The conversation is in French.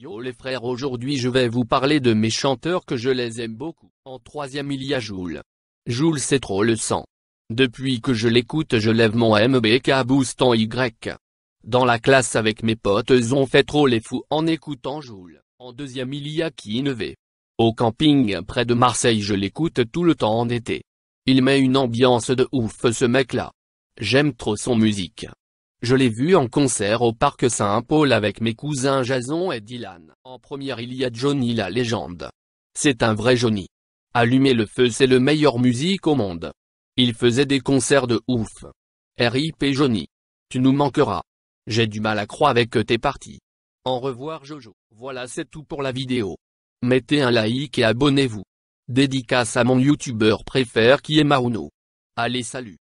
Yo les frères aujourd'hui je vais vous parler de mes chanteurs que je les aime beaucoup. En troisième il y a Joule. Joule c'est trop le sang. Depuis que je l'écoute je lève mon MBK boost en Y. Dans la classe avec mes potes on fait trop les fous en écoutant Joule. En deuxième il y a Kineve. Au camping près de Marseille je l'écoute tout le temps en été. Il met une ambiance de ouf ce mec là. J'aime trop son musique. Je l'ai vu en concert au Parc Saint-Paul avec mes cousins Jason et Dylan. En première il y a Johnny la légende. C'est un vrai Johnny. Allumer le feu c'est le meilleur musique au monde. Il faisait des concerts de ouf. RIP Johnny. Tu nous manqueras. J'ai du mal à croire avec que t'es parti. En revoir Jojo. Voilà c'est tout pour la vidéo. Mettez un like et abonnez-vous. Dédicace à mon youtubeur préfère qui est Mauno. Allez salut.